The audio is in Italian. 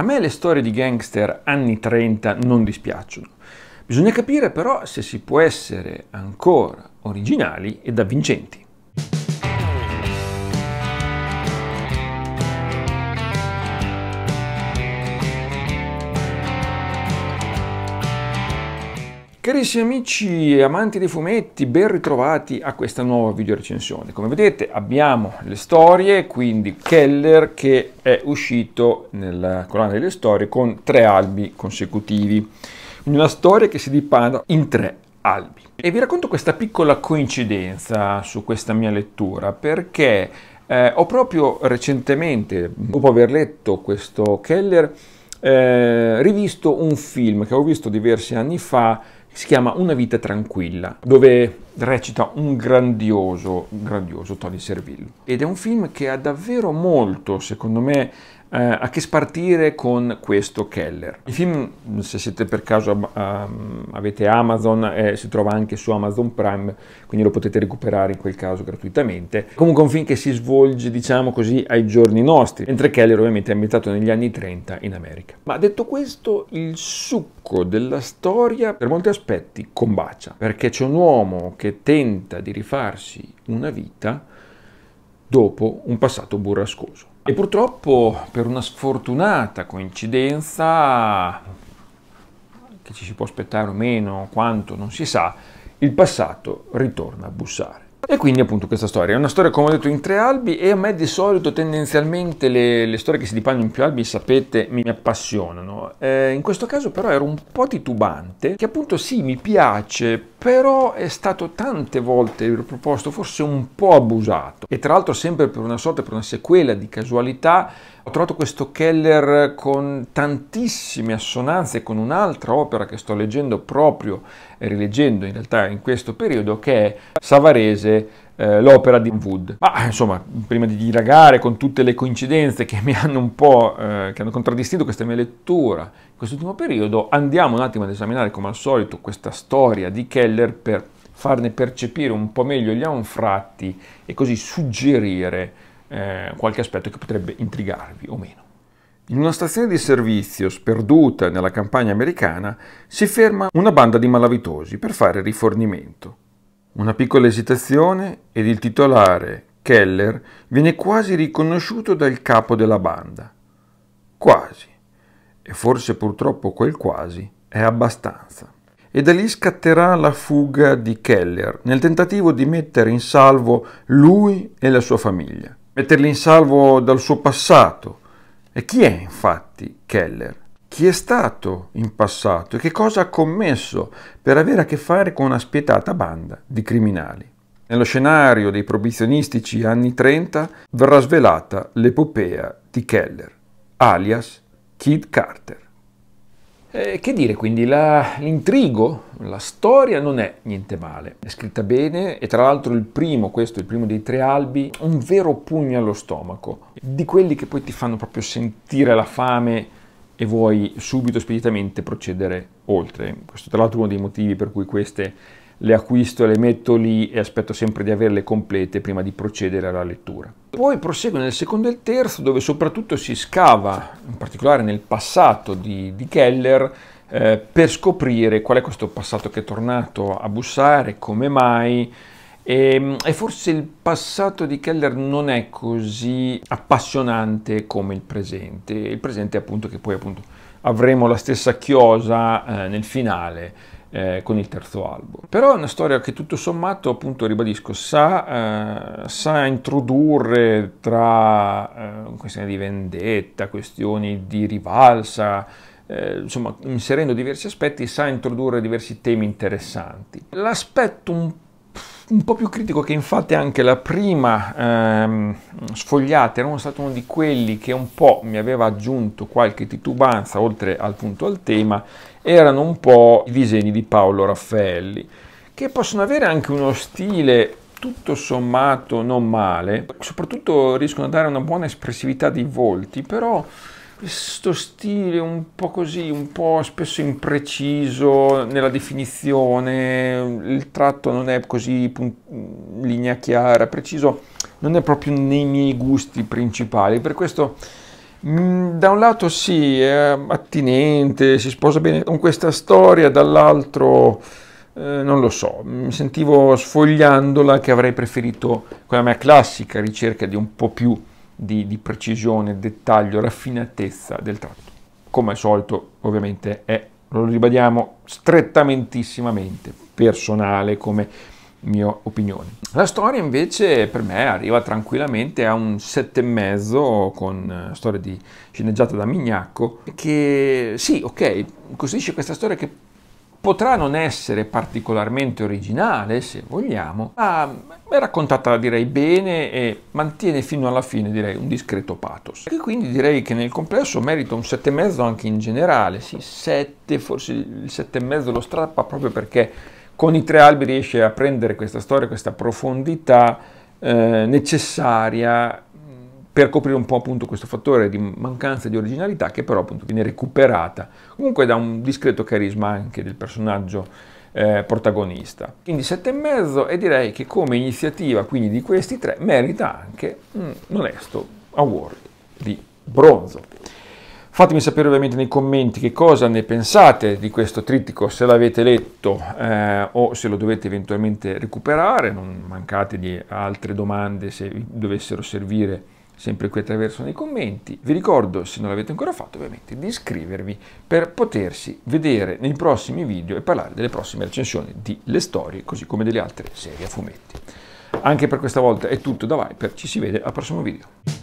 A me le storie di gangster anni 30 non dispiacciono. Bisogna capire però se si può essere ancora originali ed avvincenti. Carissimi amici e amanti dei fumetti, ben ritrovati a questa nuova video recensione. Come vedete abbiamo le storie, quindi Keller che è uscito nella collana delle storie con tre albi consecutivi. Una storia che si dipana in tre albi. E vi racconto questa piccola coincidenza su questa mia lettura perché eh, ho proprio recentemente, dopo aver letto questo Keller, eh, rivisto un film che ho visto diversi anni fa si chiama Una vita tranquilla, dove recita un grandioso, grandioso Tony Servillo. Ed è un film che ha davvero molto, secondo me, eh, a che spartire con questo Keller. Il film, se siete per caso um, avete Amazon, eh, si trova anche su Amazon Prime, quindi lo potete recuperare in quel caso gratuitamente. Comunque è un film che si svolge, diciamo così, ai giorni nostri, mentre Keller ovviamente è ambientato negli anni 30 in America. Ma detto questo, il succo della storia per molti aspetti combacia, perché c'è un uomo che tenta di rifarsi una vita dopo un passato burrascoso. E purtroppo per una sfortunata coincidenza, che ci si può aspettare o meno, quanto non si sa, il passato ritorna a bussare. E quindi appunto questa storia. È una storia come ho detto in tre albi e a me di solito tendenzialmente le, le storie che si dipanano in più albi, sapete, mi appassionano. Eh, in questo caso però ero un po' titubante, che appunto sì, mi piace, però è stato tante volte riproposto, forse un po' abusato. E tra l'altro sempre per una sorta, per una sequela di casualità, ho trovato questo Keller con tantissime assonanze con un'altra opera che sto leggendo proprio rileggendo in realtà in questo periodo, che è Savarese eh, l'opera di Wood. Ma eh, insomma, prima di dilagare con tutte le coincidenze che mi hanno un po' eh, che hanno contraddistinto questa mia lettura in quest'ultimo periodo, andiamo un attimo ad esaminare come al solito questa storia di Keller per farne percepire un po' meglio gli anfratti e così suggerire eh, qualche aspetto che potrebbe intrigarvi o meno. In una stazione di servizio sperduta nella campagna americana si ferma una banda di malavitosi per fare rifornimento. Una piccola esitazione ed il titolare, Keller, viene quasi riconosciuto dal capo della banda. Quasi. E forse purtroppo quel quasi è abbastanza. E da lì scatterà la fuga di Keller nel tentativo di mettere in salvo lui e la sua famiglia. Metterli in salvo dal suo passato, e chi è infatti Keller? Chi è stato in passato e che cosa ha commesso per avere a che fare con una spietata banda di criminali? Nello scenario dei proibizionistici anni 30 verrà svelata l'epopea di Keller, alias Kid Carter. Eh, che dire quindi, l'intrigo, la, storia non è niente male, è scritta bene e tra l'altro il primo, questo il primo dei tre albi, un vero pugno allo stomaco, di quelli che poi ti fanno proprio sentire la fame e vuoi subito, speditamente procedere oltre. Questo tra l'altro è uno dei motivi per cui queste le acquisto, le metto lì e aspetto sempre di averle complete prima di procedere alla lettura. Poi prosegue nel secondo e il terzo dove soprattutto si scava, in particolare nel passato di, di Keller, eh, per scoprire qual è questo passato che è tornato a bussare, come mai, e, ehm, e, forse il passato di Keller non è così appassionante come il presente, il presente è appunto che poi appunto avremo la stessa chiosa eh, nel finale, eh, con il terzo album. Però è una storia che tutto sommato, appunto, ribadisco, sa, eh, sa introdurre tra eh, questioni di vendetta, questioni di rivalsa, eh, insomma, inserendo diversi aspetti, sa introdurre diversi temi interessanti. L'aspetto un po' un po' più critico che infatti anche la prima ehm, sfogliata era uno stato uno di quelli che un po' mi aveva aggiunto qualche titubanza oltre al punto al tema erano un po' i disegni di Paolo Raffaelli che possono avere anche uno stile tutto sommato non male soprattutto riescono a dare una buona espressività dei volti però questo stile un po' così, un po' spesso impreciso nella definizione, il tratto non è così punt- linea chiara, preciso, non è proprio nei miei gusti principali, per questo mm, da un lato sì, è attinente, si sposa bene con questa storia, dall'altro eh, non lo so, mi sentivo sfogliandola che avrei preferito quella mia classica ricerca di un po' più di, di precisione, dettaglio, raffinatezza del tratto. Come al solito, ovviamente, è, lo ribadiamo, strettamentissimamente personale come mia opinione. La storia invece per me arriva tranquillamente a un sette e mezzo con eh, storia di sceneggiata da Mignacco che sì, ok, costruisce questa storia che potrà non essere particolarmente originale, se vogliamo, ma è raccontata direi bene e mantiene fino alla fine direi un discreto pathos. E quindi direi che nel complesso merita un 7,5 anche in generale, sì, 7, forse il 7,5 lo strappa proprio perché con i tre albi riesce a prendere questa storia, questa profondità eh, necessaria per coprire un po' appunto questo fattore di mancanza di originalità che però appunto viene recuperata comunque da un discreto carisma anche del personaggio eh, protagonista. Quindi 7,5 e mezzo e direi che come iniziativa quindi di questi tre merita anche un onesto award di bronzo. Fatemi sapere ovviamente nei commenti che cosa ne pensate di questo trittico, se l'avete letto eh, o se lo dovete eventualmente recuperare, non mancate di altre domande se dovessero servire sempre qui attraverso nei commenti. Vi ricordo, se non l'avete ancora fatto ovviamente, di iscrivervi per potersi vedere nei prossimi video e parlare delle prossime recensioni di Le Storie, così come delle altre serie a fumetti. Anche per questa volta è tutto da Viper, ci si vede al prossimo video.